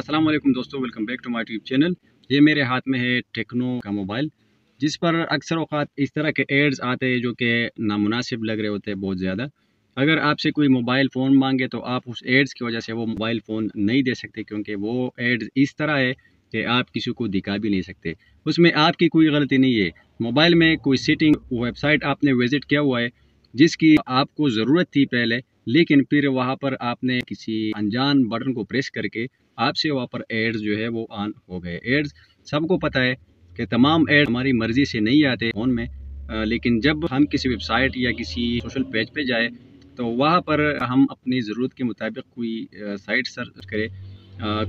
अस्सलाम वालेकुम दोस्तों welcome back to my YouTube channel ये मेरे हाथ में है टेक्नो का मोबाइल जिस पर अक्सर अवत इस तरह के एड्स आते हैं जो कि नामनासिब लग रहे होते हैं बहुत ज़्यादा अगर आपसे कोई मोबाइल फ़ोन मांगे तो आप उस एड्स की वजह से वो मोबाइल फ़ोन नहीं दे सकते क्योंकि वो एड्स इस तरह है कि आप किसी को दिखा भी नहीं सकते उसमें आपकी कोई गलती नहीं है मोबाइल में कोई सीटिंग वेबसाइट आपने विज़िट किया हुआ है जिसकी आपको ज़रूरत थी पहले लेकिन फिर वहाँ पर आपने किसी अनजान बटन को प्रेस करके आपसे वहाँ पर एड्स जो है वो ऑन हो गए एड्स सबको पता है कि तमाम एड हमारी मर्ज़ी से नहीं आते फ़ोन में आ, लेकिन जब हम किसी वेबसाइट या किसी सोशल पेज पे जाए तो वहाँ पर हम अपनी ज़रूरत के मुताबिक कोई साइट सर्च करें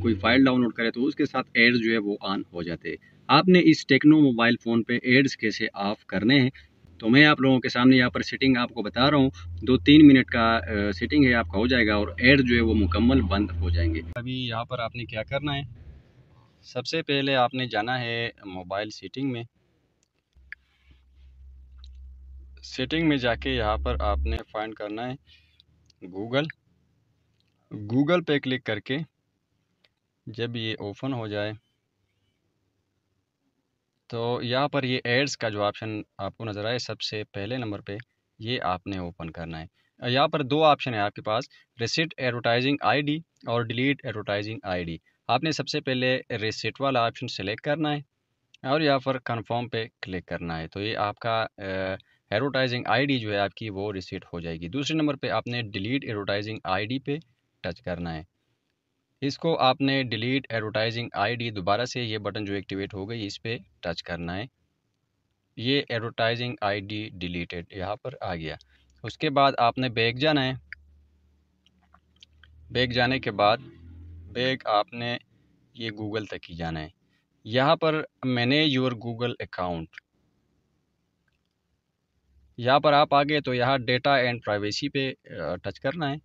कोई फ़ाइल डाउनलोड करें तो उसके साथ एड्स जो है वो ऑन हो जाते हैं आपने इस टेक्नो मोबाइल फ़ोन पे एड्स कैसे ऑफ़ करने हैं तो मैं आप लोगों के सामने यहाँ पर सेटिंग आपको बता रहा हूँ दो तीन मिनट का सेटिंग है आपका हो जाएगा और एड जो है वो मुकम्मल बंद हो जाएंगे अभी यहाँ पर आपने क्या करना है सबसे पहले आपने जाना है मोबाइल सेटिंग में सेटिंग में जाके यहाँ पर आपने फाइंड करना है गूगल गूगल पे क्लिक करके जब ये ओपन हो जाए तो यहाँ पर ये एड्स का जो ऑप्शन आपको नज़र आए सबसे पहले नंबर पे ये आपने ओपन करना है यहाँ पर दो ऑप्शन है आपके पास रिसिट एडवर्टाइजिंग आईडी और डिलीट एडवर्टाइजिंग आईडी आपने सबसे पहले रिसिट वाला ऑप्शन सेलेक्ट करना है और यहाँ पर कन्फर्म पे क्लिक करना है तो ये आपका एडवर्टाइजिंग आई जो है आपकी वो रिसिट हो जाएगी दूसरे नंबर पर आपने डिलीट एडवर्टाइजिंग आई पे टच करना है इसको आपने डिलीट एडवर्टाइजिंग आईडी दोबारा से ये बटन जो एक्टिवेट हो गई इस पर टच करना है ये एडवर्टाइजिंग आईडी डिलीटेड यहाँ पर आ गया उसके बाद आपने बैग जाना है बैग जाने के बाद बैग आपने ये गूगल तक ही जाना है यहाँ पर मैंने योर गूगल अकाउंट यहाँ पर आप आ गए तो यहाँ डेटा एंड प्राइवेसी पे टच करना है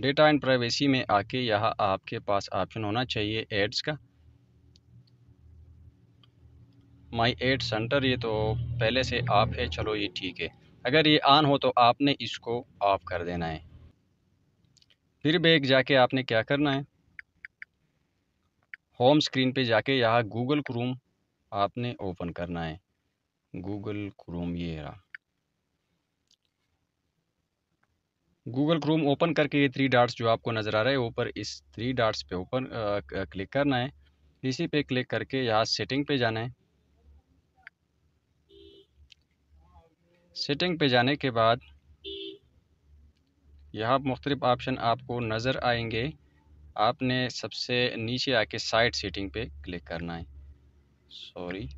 डेटा एंड प्राइवेसी में आके यहाँ आपके पास ऑप्शन होना चाहिए एड्स का माई एड सेंटर ये तो पहले से ऑफ है चलो ये ठीक है अगर ये ऑन हो तो आपने इसको ऑफ कर देना है फिर बैग जाके आपने क्या करना है होम स्क्रीन पे जाके यहाँ गूगल क्रोम आपने ओपन करना है गूगल क्रोम ये रहा गूगल क्रोम ओपन करके ये थ्री डार्ट्स जो आपको नज़र आ रहा है ऊपर इस थ्री डार्ट्स पे ओपन क्लिक करना है इसी पे क्लिक करके यहाँ सेटिंग पे जाना है सेटिंग पे जाने के बाद यहाँ मुख्तलिफ ऑप्शन आपको नज़र आएंगे आपने सबसे नीचे आके साइड सेटिंग पे क्लिक करना है सॉरी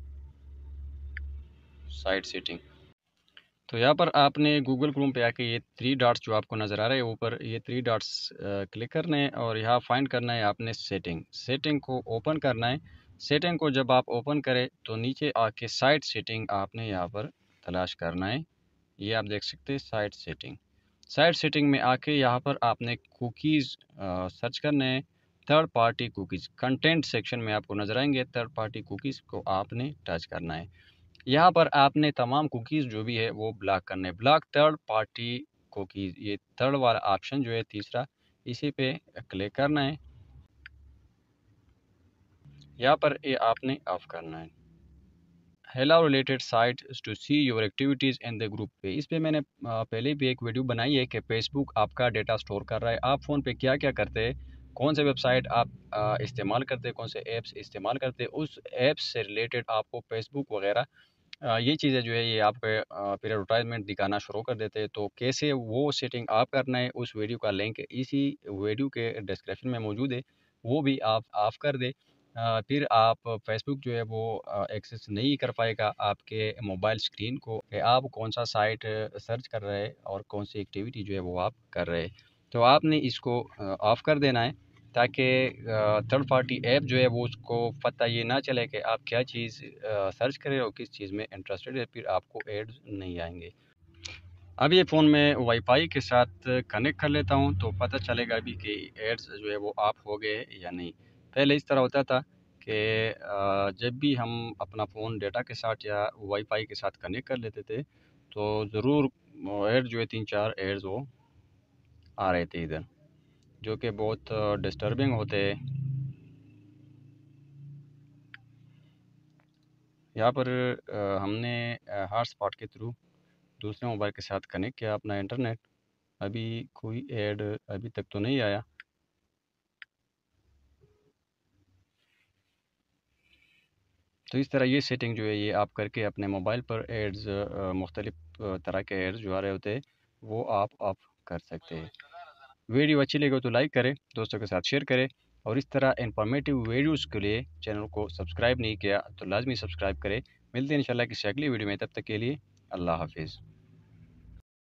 साइड सेटिंग तो यहाँ पर आपने गूगल क्रोम पे आके ये थ्री डॉट्स जो आपको नज़र आ रहे हैं ऊपर ये थ्री डॉट्स क्लिक करना है और यहाँ फाइंड करना है आपने सेटिंग सेटिंग को ओपन करना है सेटिंग को जब आप ओपन करें तो नीचे आके साइट सेटिंग आपने यहाँ पर तलाश करना है ये आप देख सकते हैं साइट सेटिंग साइट सेटिंग में आके यहाँ पर आपने कुकीज़ सर्च करने हैं third party cookies content section में आपको नज़र आएंगे थर्ड पार्टी कुकीज़ को आपने टच करना है यहाँ पर आपने तमाम कुकीज़ जो भी है वो ब्लॉक करने हैं ब्लॉक थर्ड पार्टी कुकीज़ ये थर्ड वाला ऑप्शन जो है तीसरा इसी पे क्लिक करना है यहाँ पर ये आपने ऑफ करना है allow related site to see your activities in the group पे इस पे मैंने पहले भी एक वीडियो बनाई है कि फेसबुक आपका डेटा स्टोर कर रहा है आप फ़ोन पे क्या क्या करते हैं कौन से वेबसाइट आप इस्तेमाल करते हैं कौन से ऐप्स इस्तेमाल करते हैं उस ऐप्स से रिलेटेड आपको फेसबुक वगैरह ये चीज़ें जो है ये आपके फिर एडवर्टाइजमेंट दिखाना शुरू कर देते हैं तो कैसे वो सेटिंग आप करना है उस वीडियो का लिंक इसी वीडियो के डिस्क्रिप्शन में मौजूद है वो भी आप ऑफ कर दे फिर आप फेसबुक जो है वो एक्सेस नहीं कर पाएगा आपके मोबाइल स्क्रीन को कि आप कौन सा साइट सर्च कर रहे हैं और कौन सी एक्टिविटी जो है वो आप कर रहे हैं तो आपने इसको ऑफ़ कर देना है ताकि थर्ड पार्टी ऐप जो है वो उसको पता ये ना चले कि आप क्या चीज़ सर्च करें और किस चीज़ में इंटरेस्टेड है फिर आपको एड्स नहीं आएंगे अब ये फ़ोन में वाईफाई के साथ कनेक्ट कर लेता हूँ तो पता चलेगा अभी कि एड्स जो है वो आप हो गए या नहीं पहले इस तरह होता था कि जब भी हम अपना फ़ोन डेटा के साथ या वाईफाई के साथ कनेक्ट कर लेते थे तो ज़रूर एड जो है तीन चार एड्स वो आ रहे थे इधर जो कि बहुत डिस्टर्बिंग होते हैं यहाँ पर हमने हॉटस्पॉट के थ्रू दूसरे मोबाइल के साथ कनेक्ट किया अपना इंटरनेट अभी कोई ऐड अभी तक तो नहीं आया तो इस तरह ये सेटिंग जो है ये आप करके अपने मोबाइल पर एड्स मुख्तलिफ़ तरह के एड्स जो आ रहे होते हैं वो आप ऑफ कर सकते हैं वीडियो अच्छी लगे तो लाइक करें दोस्तों के साथ शेयर करें और इस तरह इन्फॉर्मेटिव वीडियोज़ के लिए चैनल को सब्सक्राइब नहीं किया तो लाजमी सब्सक्राइब करें मिलते हैं इंशाल्लाह किसी अगली वीडियो में तब तक के लिए अल्लाह हाफिज़